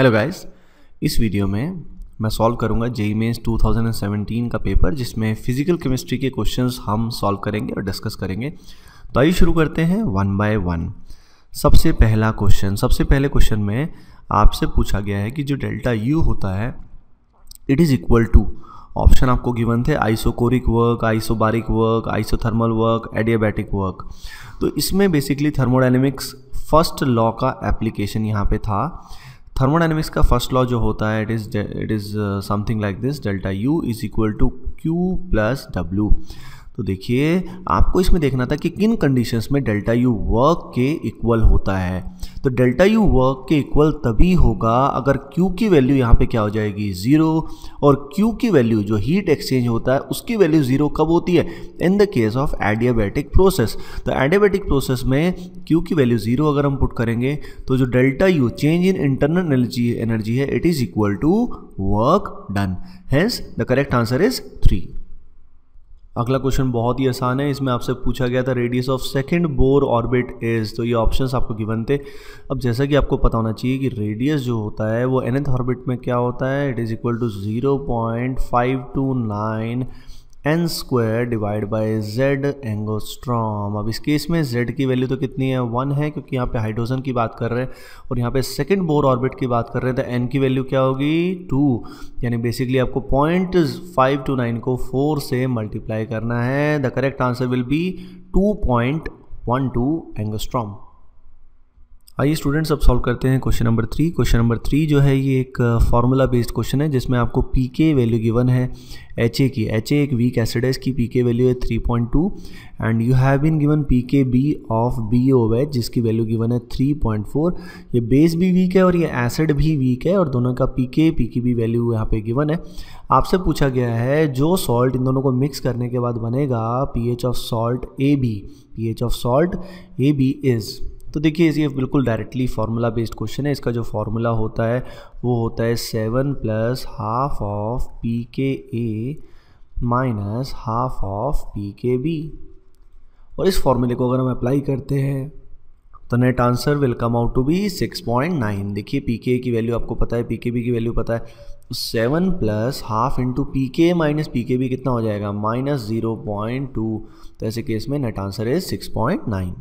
Hello guys इस video में मैं सॉल्व करूंगा जेई मेन्स 2017 का पेपर जिसमें फिजिकल केमिस्ट्री के क्वेश्चंस हम सॉल्व करेंगे और डिस्कस करेंगे तो आइए शुरू करते हैं वन बाय वन सबसे पहला क्वेश्चन सबसे पहले क्वेश्चन में आपसे पूछा गया है कि जो डेल्टा यू होता है it is equal to option आपको गिवन थे isochoric work isobaric work isothermal work adiabatic work तो इसमें बेसिकली थर्मोडाइनमिक्स फर्स्ट लॉ का एप्लीकेशन यहाँ पे था थर्मोडाइनमिक्स का फर्स्ट लॉ जो होता है it is it is something like this delta U is equal to Q plus W तो देखिए आपको इसमें देखना था कि किन कंडीशंस में डेल्टा यू वर्क के इक्वल होता है तो डेल्टा यू वर्क के इक्वल तभी होगा अगर क्यू की वैल्यू यहाँ पे क्या हो जाएगी ज़ीरो और क्यू की वैल्यू जो हीट एक्सचेंज होता है उसकी वैल्यू ज़ीरो कब होती है in the case of adiabatic process तो एडियाबैटिक प्रोसेस में क्यू की वैल्यू ज़ीरो अगर हम पुट करेंगे तो जो delta U change in internal energy energy है it is equal to work done hence the correct answer is three अगला क्वेश्चन बहुत ही आसान है इसमें आपसे पूछा गया था radius of second Bohr orbit is तो ये ऑप्शंस आपको गिवन थे अब जैसा कि आपको पता होना चाहिए कि रेडियस जो होता है वो एनथ ऑर्बिट में क्या होता है it is equal to zero point five two nine N square divide by Z angstrom अब इस केस में जेड की वैल्यू तो कितनी है वन है क्योंकि यहाँ पे हाइड्रोजन की बात कर रहे हैं और यहाँ पे सेकेंड बोर ऑर्बिट की बात कर रहे हैं तो एन की वैल्यू क्या होगी टू यानी बेसिकली आपको पॉइंट फाइव टू नाइन को फोर से मल्टीप्लाई करना है the correct answer will be two point one two angstrom आइए स्टूडेंट्स अब सॉल्व करते हैं question number three question number three जो है ये एक फार्मूला बेस्ड क्वेश्चन है जिसमें आपको पी के वैल्यू गिवन है एच ए की एच ए एक वीक एसिड है इसकी पी के वैल्यू है three point two and you have been given P K B of B O H जिसकी वैल्यू गिवन है थ्री पॉइंट फोर ये base भी वीक है और ये एसिड भी वीक है और दोनों का पी के पी की भी वैल्यू यहाँ पे गिवन है आपसे पूछा गया है जो सॉल्ट इन दोनों को मिक्स करने के बाद बनेगा P H of salt A B P H of salt A B is तो देखिए ये बिल्कुल डायरेक्टली फार्मूला बेस्ड क्वेश्चन है इसका जो फार्मूला होता है वो होता है seven plus half of P K A minus half of P K B और इस फॉर्मूले को अगर हम अप्लाई करते हैं तो net answer will come out to be six point nine देखिए पी के की वैल्यू आपको पता है पी के बी की वैल्यू पता है seven plus half into P K minus P K B कितना हो जाएगा माइनस ज़ीरो पॉइंट टू तो ऐसे केस में नेट आंसर है सिक्स पॉइंट नाइन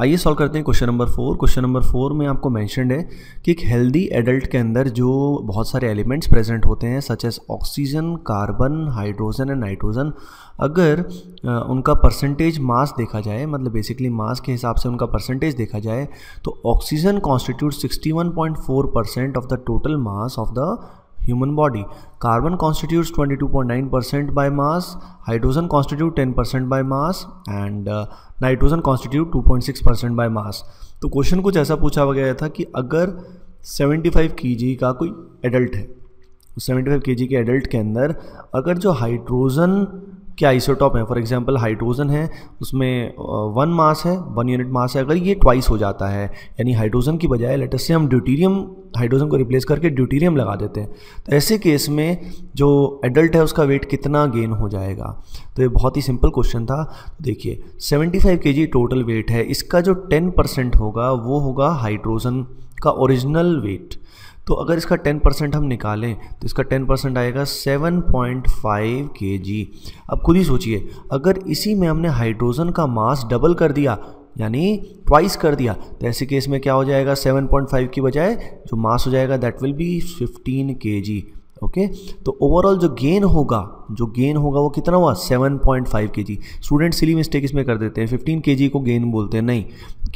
आइए सॉल्व करते हैं question number four question number four में आपको मैंशनड है कि एक हेल्दी एडल्ट के अंदर जो बहुत सारे एलिमेंट्स प्रेजेंट होते हैं such as oxygen carbon hydrogen and nitrogen अगर उनका परसेंटेज मास देखा जाए मतलब बेसिकली मास के हिसाब से उनका परसेंटेज देखा जाए तो oxygen constitute sixty percent of the total mass of the human body carbon constitute twenty two point nine percent by mass hydrogen constitute ten percent by mass and nitrogen constitute two point six percent by mass तो question कुछ ऐसा पूछा गया था कि अगर seventy five K जी का कोई एडल्ट है सेवेंटी तो फाइव के जी के एडल्ट के अंदर अगर जो हाइड्रोजन क्या आइसोटॉप है फॉर एग्जांपल हाइड्रोजन है उसमें वन uh, मास है वन यूनिट मास है अगर ये ट्वाइस हो जाता है यानी हाइड्रोजन की बजाय लेटेस्ट से हम ड्यूटीरियम हाइड्रोजन को रिप्लेस करके ड्यूटीरियम लगा देते हैं तो ऐसे केस में जो एडल्ट है उसका वेट कितना गेन हो जाएगा तो ये बहुत ही सिंपल क्वेश्चन था देखिए 75 फाइव के जी टोटल वेट है इसका जो 10 परसेंट होगा वो होगा हाइड्रोजन का ओरिजिनल वेट तो अगर इसका टेन परसेंट हम निकालें तो इसका टेन परसेंट आएगा seven point five K G अब खुद ही सोचिए अगर इसी में हमने हाइड्रोजन का मास डबल कर दिया यानी ट्वाइस कर दिया तो ऐसे केस में क्या हो जाएगा 7.5 की बजाय जो मास हो जाएगा that will be 15 K G okay तो ओवरऑल जो गेन होगा जो गेन होगा वो कितना हुआ 7.5 पॉइंट स्टूडेंट सिली मिस्टेक इसमें कर देते हैं 15 के को गेन बोलते हैं नहीं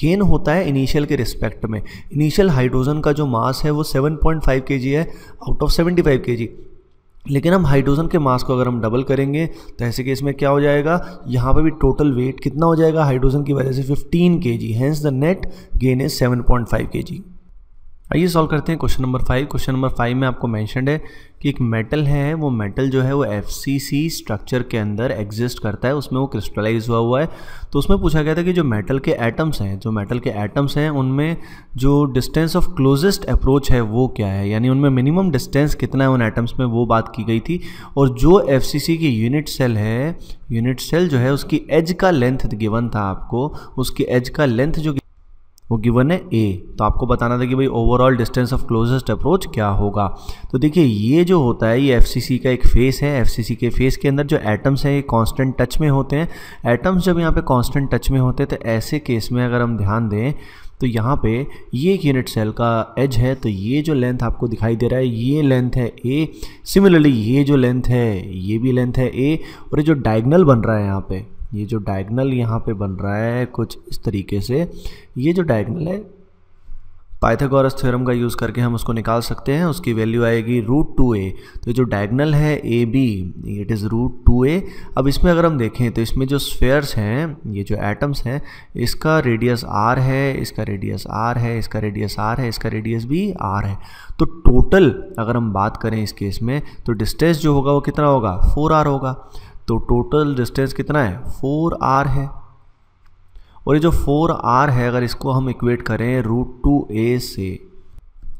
गेन होता है इनिशियल के रिस्पेक्ट में इनिशियल हाइड्रोजन का जो मास है वो 7.5 पॉइंट है आउट ऑफ 75 फाइव लेकिन हम हाइड्रोजन के मास को अगर हम डबल करेंगे तो ऐसे केस में क्या हो जाएगा यहाँ पे भी टोटल वेट कितना हो जाएगा हाइड्रोजन की वजह से 15 K G hence the net gain is 7.5 point आइए सॉल्व करते हैं question number five question number five में आपको मैंशनड है कि एक मेटल है वो मेटल जो है वो एफ स्ट्रक्चर के अंदर एग्जिस्ट करता है उसमें वो क्रिस्टलाइज हुआ हुआ है तो उसमें पूछा गया था कि जो मेटल के एटम्स हैं जो मेटल के एटम्स हैं उनमें जो डिस्टेंस ऑफ क्लोजेस्ट अप्रोच है वो क्या है यानी उनमें मिनिमम डिस्टेंस कितना है उन एटम्स में वो बात की गई थी और जो एफ की यूनिट सेल है यूनिट सेल जो है उसकी एज का लेंथ गिवन था आपको उसकी एज का लेंथ जो वो गिवन है ए तो आपको बताना था कि भाई overall distance of closest approach क्या होगा तो देखिए ये जो होता है ये एफ का एक फेस है एफ के फेस के अंदर जो एटम्स हैं ये कांस्टेंट टच में होते हैं एटम्स जब यहाँ पे कांस्टेंट टच में होते हैं तो ऐसे केस में अगर हम ध्यान दें तो यहाँ पे ये एक यूनिट सेल का एज है तो ये जो लेंथ आपको दिखाई दे रहा है ये लेंथ है ए सिमिलरली ये जो लेंथ है ये भी लेंथ है ए और ये जो डायगनल बन रहा है यहाँ पे ये जो डायगनल यहाँ पे बन रहा है कुछ इस तरीके से ये जो डायगनल है पाइथागोरस थ्योरम का यूज़ करके हम उसको निकाल सकते हैं उसकी वैल्यू आएगी रूट टू ए तो जो डायगनल है A B it is root two A अब इसमें अगर हम देखें तो इसमें जो स्फेयर्स हैं ये जो एटम्स हैं इसका रेडियस आर है इसका रेडियस आर है इसका रेडियस आर है इसका रेडियस भी आर है तो टोटल अगर हम बात करें इस केस में तो डिस्टेंस जो होगा वो कितना होगा फोर आर होगा तो टोटल डिस्टेंस कितना है फोर आर है और ये जो फोर आर है अगर इसको हम इक्वेट करें रूट टू ए से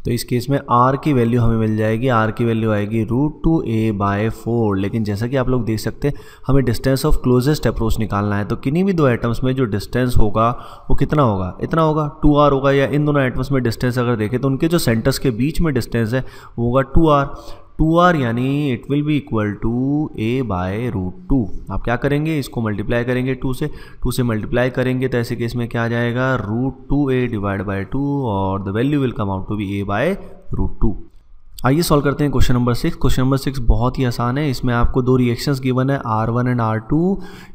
तो इस केस में आर की वैल्यू हमें मिल जाएगी आर की वैल्यू आएगी root two A by four लेकिन जैसा कि आप लोग देख सकते हैं हमें डिस्टेंस ऑफ क्लोजेस्ट अप्रोच निकालना है तो किन्हीं भी दो एटम्स में जो डिस्टेंस होगा वो कितना होगा इतना होगा टू आर होगा या इन दोनों एटम्स में डिस्टेंस अगर देखें तो उनके जो सेंटर्स के बीच में डिस्टेंस है वो होगा टू आर टू आर यानी it will be equal to A by root two आप क्या करेंगे इसको मल्टीप्लाई करेंगे टू से टू से मल्टीप्लाई करेंगे तो ऐसे केस में क्या आ जाएगा root two A divide by two और the value will come out to be A by root two आइए सॉल्व करते हैं question number six question number six बहुत ही आसान है इसमें आपको दो रिएक्शंस गिवन है R one and R two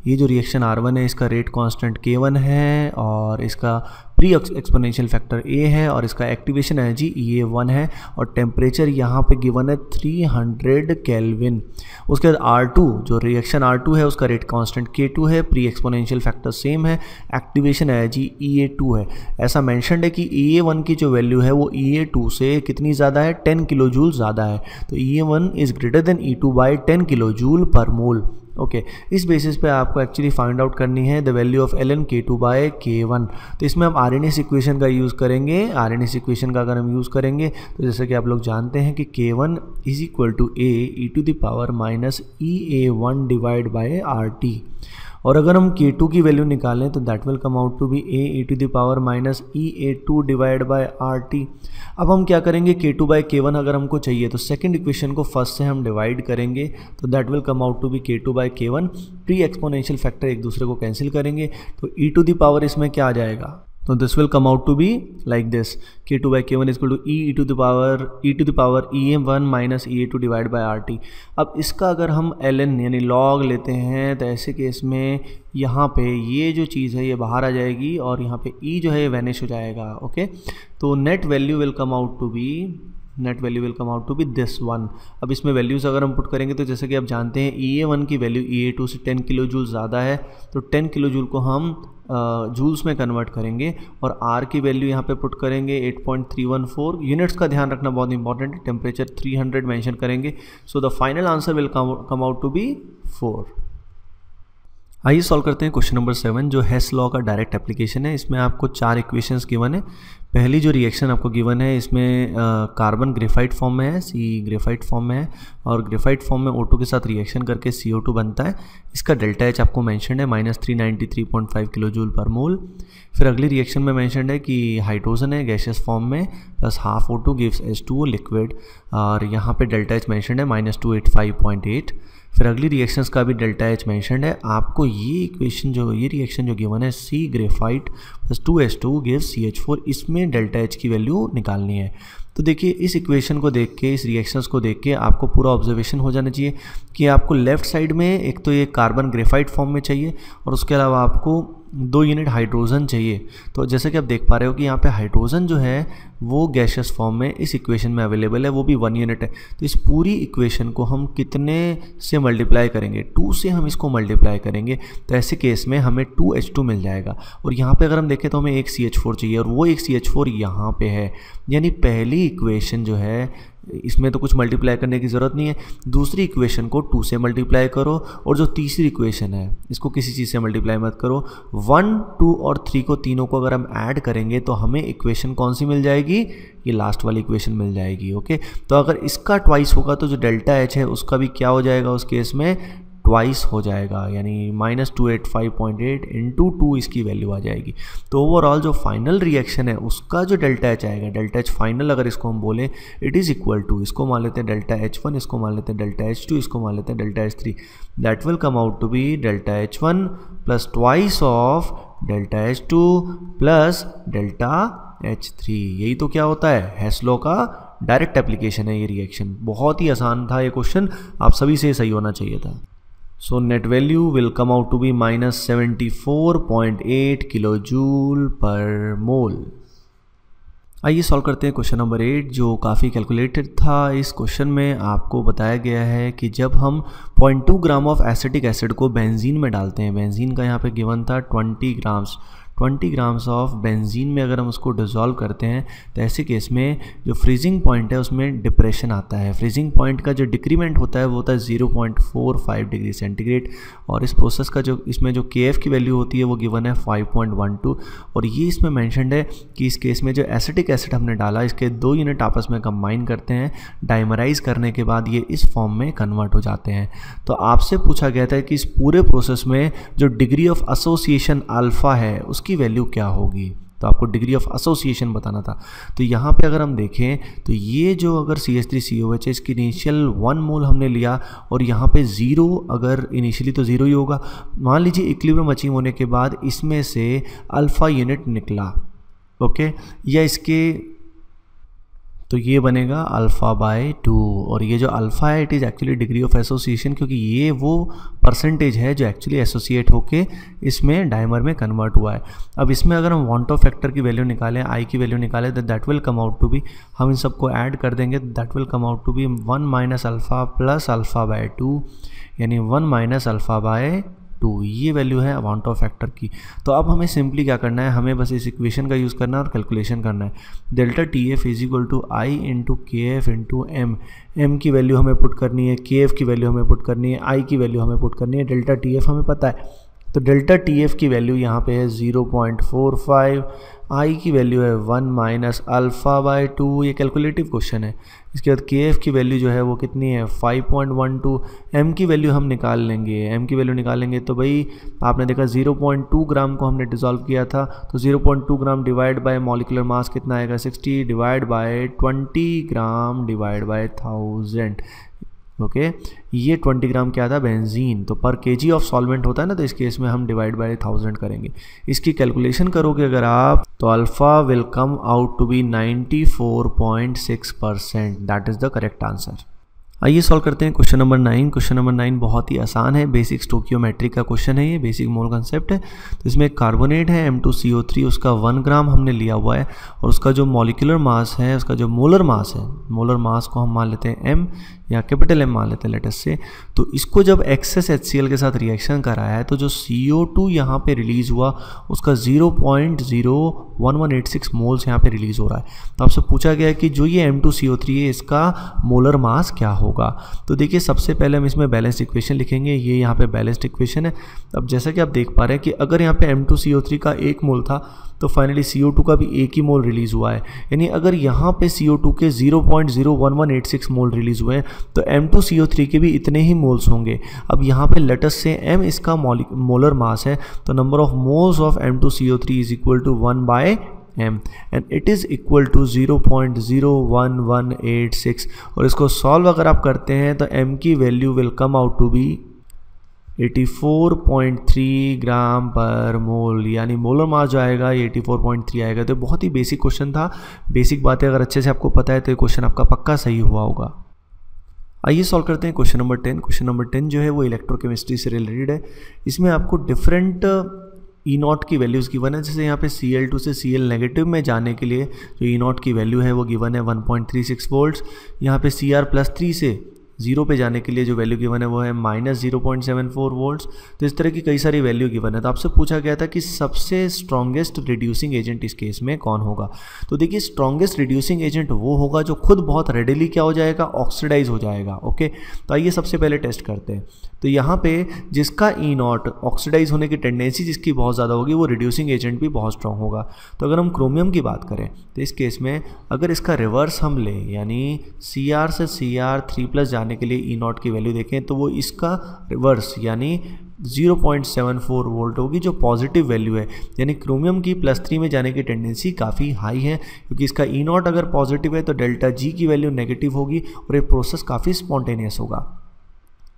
ये जो रिएक्शन आर वन है इसका रेट कांस्टेंट के वन है और इसका प्री एक्सपोनेंशियल फैक्टर ए है और इसका activation energy E A one है और टेम्परेचर यहाँ पे गिवन है 300 कैलविन उसके बाद आर टू जो रिएक्शन आर टू है उसका रेट कांस्टेंट के टू है प्री एक्सपोनेंशियल फैक्टर सेम है activation energy E A two है ऐसा मैंशनड है कि ई ए वन की जो वैल्यू है वो ई ए टू से कितनी ज़्यादा है टेन किलो जूल ज़्यादा है तो E A one is greater than E two by ten kilo joule per mole okay okay, इस बेसिस पे आपको एक्चुअली फाइंड आउट करनी है the value of L N K two by K one तो इसमें हम आर एन एस इक्वेशन का use करेंगे आर एन एस इक्वेशन का अगर हम यूज़ करेंगे तो जैसे कि आप लोग जानते हैं कि K one is equal to A E to the power minus E A one divide by R T और अगर हम के टू की वैल्यू निकालें तो that will come out to be A E to the power minus E A two divide by R T अब हम क्या करेंगे के टू बाई के वन अगर हमको चाहिए तो सेकंड इक्वेशन को फर्स्ट से हम डिवाइड करेंगे तो that will come out to be K two by K one pre exponential factor एक दूसरे को कैंसिल करेंगे तो ई टू दी पावर इसमें क्या आ जाएगा तो this come out to come like this K two by K one is is to E to the power E to the power E M one minus E A two divide by R T अब इसका अगर हम L N यानी log लेते हैं तो ऐसे case में यहाँ पे ये जो चीज़ है ये बाहर आ जाएगी और यहाँ पे ई e जो है ये वैनिश हो जाएगा ओके तो net value will come out to be net value will come out to be this one अब इसमें वैल्यूज़ अगर हम पुट करेंगे तो जैसे कि आप जानते हैं ई ए वन की वैल्यू ई ए टू से टेन किलो जूल ज़्यादा है तो टेन किलो जूल को हम जूल्स में कन्वर्ट करेंगे और आर की वैल्यू यहाँ पे पुट करेंगे 8.314 यूनिट्स का ध्यान रखना बहुत इंपॉर्टेंट है टेम्परेचर 300 मेंशन करेंगे so the final answer will come out to be four आइए सॉल्व करते हैं क्वेश्चन नंबर सेवन जो हैस लॉ का डायरेक्ट एप्लीकेशन है इसमें आपको चार इक्वेशंस गिवन है पहली जो रिएक्शन आपको गिवन है इसमें कार्बन ग्रेफाइट फॉर्म में है सी ग्रेफाइट फॉर्म में है और ग्रेफाइट फॉर्म में ओटो के साथ रिएक्शन करके सी बनता है इसका डेल्टा एच आपको मैंशन है minus three ninety three point five kilo joule per mole फिर अगली रिएक्शन में मैंशन है कि हाइड्रोजन है गैशियस फॉर्म में plus half O two gives to liquid और यहाँ पर डेल्टा एच मैंशन है minus two eight five point eight फिर अगली रिएक्शंस का भी डेल्टा एच मैंशनड है आपको ये इक्वेशन जो ये रिएक्शन जो गिवन है C graphite plus two H two give C H four इसमें डेल्टा एच की वैल्यू निकालनी है तो देखिए इस इक्वेशन को देख के इस रिएक्शंस को देख के आपको पूरा ऑब्जर्वेशन हो जाना चाहिए कि आपको लेफ्ट साइड में एक तो ये कार्बन ग्रेफाइट फॉर्म में चाहिए और उसके अलावा आपको दो यूनिट हाइड्रोजन चाहिए तो जैसे कि आप देख पा रहे हो कि यहाँ पे हाइड्रोजन जो है वो गैशियस फॉर्म में इस इक्वेशन में अवेलेबल है वो भी वन यूनिट है तो इस पूरी इक्वेशन को हम कितने से मल्टीप्लाई करेंगे टू से हम इसको मल्टीप्लाई करेंगे तो ऐसे केस में हमें टू एच टू मिल जाएगा और यहाँ पर अगर हम देखें तो हमें एक सी एच फोर चाहिए और वो एक सी एच फोर यहाँ पर है यानी पहली इक्वेशन जो है इसमें तो कुछ मल्टीप्लाई करने की ज़रूरत नहीं है दूसरी इक्वेशन को टू से मल्टीप्लाई करो और जो तीसरी इक्वेशन है इसको किसी चीज़ से मल्टीप्लाई मत करो वन टू और थ्री को तीनों को अगर हम ऐड करेंगे तो हमें इक्वेशन कौन सी मिल जाएगी ये लास्ट वाली इक्वेशन मिल जाएगी ओके तो अगर इसका ट्वाइस होगा तो जो डेल्टा एच है उसका भी क्या हो जाएगा उस केस में ट्वाइस हो जाएगा यानी minus two eight five point eight into two इसकी वैल्यू आ जाएगी तो ओवरऑल जो फाइनल रिएक्शन है उसका जो डेल्टा एच आएगा डेल्टा एच फाइनल अगर इसको हम बोलें इट इज़ इक्वल टू इसको मान लेते हैं डेल्टा एच वन इसको मान लेते हैं डेल्टा एच टू इसको मान लेते हैं delta H three that will come out to be delta H one plus twice of delta H two plus delta H three यही तो क्या होता है हैस्लो का डायरेक्ट एप्लीकेशन है ये रिएक्शन बहुत ही आसान था ये क्वेश्चन आप सभी से सही होना चाहिए था So net value will come out to be minus 74.8 joule per mole आइए सॉल्व करते हैं क्वेश्चन नंबर एट जो काफ़ी कैलकुलेटेड था इस क्वेश्चन में आपको बताया गया है कि जब हम 0.2 ग्राम ऑफ एसिटिक एसिड को बेंजीन में डालते हैं बेंजीन का यहाँ पे गिवन था 20 ग्राम्स 20 ग्राम्स ऑफ बेंजीन में अगर हम उसको डिज़ोल्व करते हैं तो ऐसे केस में जो फ्रीजिंग पॉइंट है उसमें डिप्रेशन आता है फ्रीजिंग पॉइंट का जो डिक्रीमेंट होता है वो होता है 0.45 डिग्री सेंटीग्रेड और इस प्रोसेस का जो इसमें जो के की वैल्यू होती है वो गिवन है 5.12 और ये इसमें मैंशनड है कि इस केस में जो एसिटिक एसिड हमने डाला इसके दो यूनिट आपस में कंबाइन करते हैं डाइमराइज करने के बाद ये इस फॉर्म में कन्वर्ट हो जाते हैं तो आपसे पूछा गया था कि इस पूरे प्रोसेस में जो डिग्री ऑफ एसोसिएशन अल्फ़ा है उसकी उसकी वैल्यू क्या होगी तो आपको डिग्री ऑफ एसोसिएशन बताना था तो यहाँ पे अगर हम देखें तो ये जो अगर C S three C O H है इसकी इनिशियल वन मोल हमने लिया और यहाँ पे ज़ीरो अगर इनिशियली तो ज़ीरो ही होगा मान लीजिए इक्लिब्रियम अचीव होने के बाद इसमें से अल्फ़ा यूनिट निकला ओके या इसके तो ये बनेगा अल्फ़ा बाय टू और ये जो अल्फ़ा है it is actually degree of association क्योंकि ये वो परसेंटेज है जो एक्चुअली एसोसिएट होके इसमें डायमर में कन्वर्ट हुआ है अब इसमें अगर हम वॉन्ट ऑफ फैक्टर की वैल्यू निकालें आई की वैल्यू निकालें तो that will come out to be हम इन सबको ऐड कर देंगे तो that will come out to be one minus alpha plus alpha by two यानी one minus alpha by two ये वैल्यू है अमाउंट ऑफ फैक्टर की तो अब हमें सिंपली क्या करना है हमें बस इस इक्वेशन का यूज़ करना है और कैलकुलेशन करना है delta T F is equal to I into K F into M M की वैल्यू हमें पुट करनी है के एफ की वैल्यू हमें पुट करनी है आई की वैल्यू हमें पुट करनी है डेल्टा टी एफ हमें पता है तो डेल्टा टी एफ की वैल्यू यहाँ पे है zero point four five I की वैल्यू है one minus alpha by two ये कैलकुलेटिव क्वेश्चन है इसके बाद के एफ़ की वैल्यू जो है वो कितनी है five point one two M की वैल्यू हम निकाल लेंगे एम की वैल्यू निकालेंगे तो भाई आपने देखा जीरो पॉइंट टू ग्राम को हमने डिजोल्व किया था तो zero point two gram divide by molecular mass कितना आएगा sixty divide by twenty gram divide by thousand okay ये ट्वेंटी ग्राम क्या था बेंजीन तो पर के ऑफ सॉल्वेंट होता है ना तो इस केस में हम डिवाइड बाय थाउजेंड करेंगे इसकी कैलकुलेशन करोगे अगर आप तो alpha will come out to be 94.6 percent that is the correct answer आइए सॉल्व करते हैं question number nine question number nine बहुत ही आसान है बेसिक स्टोकियोमेट्रिक का क्वेश्चन है ये बेसिक मोल कंसेप्ट है तो इसमें एक कार्बोनेट है M two C O three उसका वन ग्राम हमने लिया हुआ है और उसका जो मॉलिकुलर मास है उसका जो मोलर मास है मोलर मास को हम मान लेते हैं एम यहाँ कैपिटल एम मान लेते हैं लेटेस्ट से तो इसको जब एक्सेस एच के साथ रिएक्शन कराया है तो जो सी ओ टू यहाँ पर रिलीज़ हुआ उसका zero point zero one one eight six moles यहाँ पर रिलीज़ हो रहा है तो आपसे पूछा गया कि जो ये M two C O three है इसका मोलर मास क्या होगा तो देखिए सबसे पहले हम इसमें बैलेंस्ड इक्वेशन लिखेंगे ये यहाँ पर बैलेंस्ड इक्वेशन है अब जैसा कि आप देख पा रहे हैं कि अगर यहाँ पे M two C O three का एक मोल था तो फाइनली सी ओ टू का भी एक ही मोल रिलीज़ हुआ है यानी अगर यहाँ पर सी ओ टू के zero point zero one one eight six mole release हुए हैं तो M two C O three के भी इतने ही मोल्स होंगे अब यहाँ पे लेटस से एम इसका मोलर मास है तो number of moles of M two C O three is equal to one by M and it is equal to zero zero point one one eight six और इसको solve अगर आप करते हैं तो एम की value will come out to be 84.3 gram per mole यानी molar mass जो आएगा ये 84.3 आएगा तो बहुत ही बेसिक क्वेश्चन था बेसिक बातें अगर अच्छे से आपको पता है तो ये क्वेश्चन आपका पक्का सही हुआ होगा आइए सॉल्व करते हैं question number ten question number ten जो है वो इलेक्ट्रोकेमिस्ट्री से रिलेटेड है इसमें आपको डिफरेंट ई नॉट की वैल्यूज़ गिवन है जैसे यहाँ पे सी एल टू से सी एल नेगेटिव में जाने के लिए जो ई e नॉट की वैल्यू है वो गिवन है 1.36 पॉइंट थ्री सिक्स वोल्ट यहाँ पे सी आर प्लस थ्री से जीरो पे जाने के लिए जो वैल्यू गिवन है वो है minus zero point seven four volts तो इस तरह की कई सारी वैल्यू गिवन है तो आपसे पूछा गया था कि सबसे स्ट्रॉन्गेस्ट रिड्यूसिंग एजेंट इस केस में कौन होगा तो देखिए स्ट्रॉन्गेस्ट रिड्यूसिंग एजेंट वो होगा जो खुद बहुत रेडिली क्या हो जाएगा ऑक्सीडाइज हो जाएगा ओके तो आइए सबसे पहले टेस्ट करते हैं तो यहाँ पे जिसका ई नॉट ऑक्सीडाइज होने की टेंडेंसी जिसकी बहुत ज़्यादा होगी वो रिड्यूसिंग एजेंट भी बहुत स्ट्रॉन्ग होगा तो अगर हम क्रोमियम की बात करें तो इस केस में अगर इसका रिवर्स हम लें यानी सी आर से सी आर थ्री प्लस जाने करने के लिए ई नॉट की वैल्यू देखें तो वो इसका रिवर्स यानी 0.74 वोल्ट होगी जो पॉजिटिव वैल्यू है यानी क्रोमियम की प्लस थ्री में जाने की टेंडेंसी काफ़ी हाई है क्योंकि इसका ई नॉट अगर पॉजिटिव है तो डेल्टा जी की वैल्यू नेगेटिव होगी और ये प्रोसेस काफ़ी स्पॉन्टेनियस होगा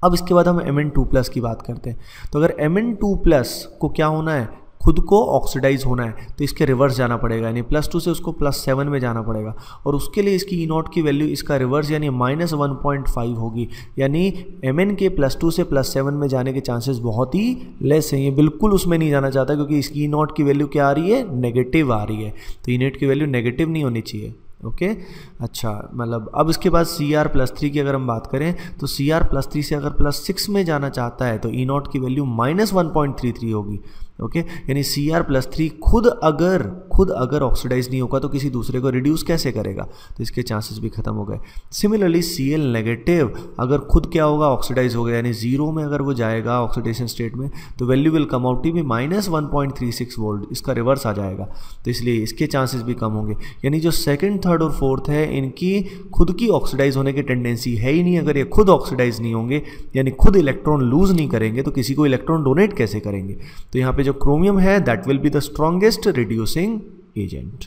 अब इसके बाद हम एम एन टू प्लस की बात करते हैं तो अगर एम एन टू प्लस को क्या होना है खुद को ऑक्सीडाइज होना है तो इसके रिवर्स जाना पड़ेगा यानी प्लस टू से उसको प्लस सेवन में जाना पड़ेगा और उसके लिए इसकी ई e नॉट की वैल्यू इसका रिवर्स यानी माइनस वन पॉइंट फाइव होगी यानी एम एन के प्लस टू से प्लस सेवन में जाने के चांसेस बहुत ही लेस हैं ये बिल्कुल उसमें नहीं जाना चाहता क्योंकि इसकी ई e नॉट की वैल्यू क्या आ रही है नेगेटिव आ रही है तो ई e नेट की वैल्यू नेगेटिव नहीं होनी चाहिए ओके okay? अच्छा मतलब अब इसके बाद सी आर प्लस थ्री की अगर हम बात करें तो सी आर प्लस थ्री से अगर प्लस सिक्स में जाना चाहता है तो ई नॉट की value minus one point three three होगी ओके यानी सी आर प्लस थ्री खुद अगर खुद अगर ऑक्सीडाइज नहीं होगा तो किसी दूसरे को रिड्यूस कैसे करेगा तो इसके चांसेस भी खत्म हो गए सिमिलरली सी एल नेगेटिव अगर खुद क्या होगा ऑक्सीडाइज हो गया यानी जीरो में अगर वो जाएगा ऑक्सीडेशन स्टेट में तो वैल्यू विल कम आउट भी minus one point three six volt इसका रिवर्स आ जाएगा तो इसलिए इसके चांसेस भी कम होंगे यानी जो सेकेंड थर्ड और फोर्थ है इनकी खुद की ऑक्सीडाइज होने की टेंडेंसी है ही नहीं अगर ये खुद ऑक्सीडाइज नहीं होंगे यानी खुद इलेक्ट्रॉन लूज नहीं करेंगे तो किसी को इलेक्ट्रॉन डोनेट कैसे करेंगे तो यहाँ पे जो क्रोमियम है that will be the strongest reducing agent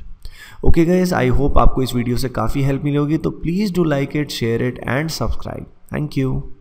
okay guys I hope आपको इस वीडियो से काफ़ी हेल्प मिली होगी तो please do like it share it and subscribe thank you